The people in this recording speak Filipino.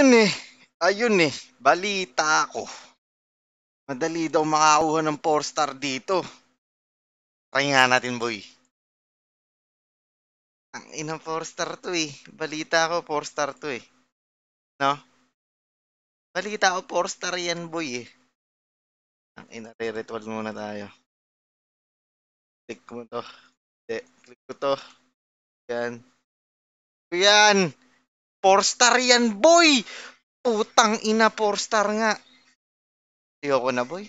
Ayun eh. Ayun eh. Balita ako. Madali daw makakuha ng 4 star dito. Try nga natin, boy. Ang ina 4 star to eh. Balita ko 4 star to eh. No? Balita ko 4 star yan, boy eh. Ang ina re-ritual muna tayo. Click mo to. De, click ko to. Yan. Yan. 4 star yan, boy! Putang ina, 4 star nga. Ayoko na, boy.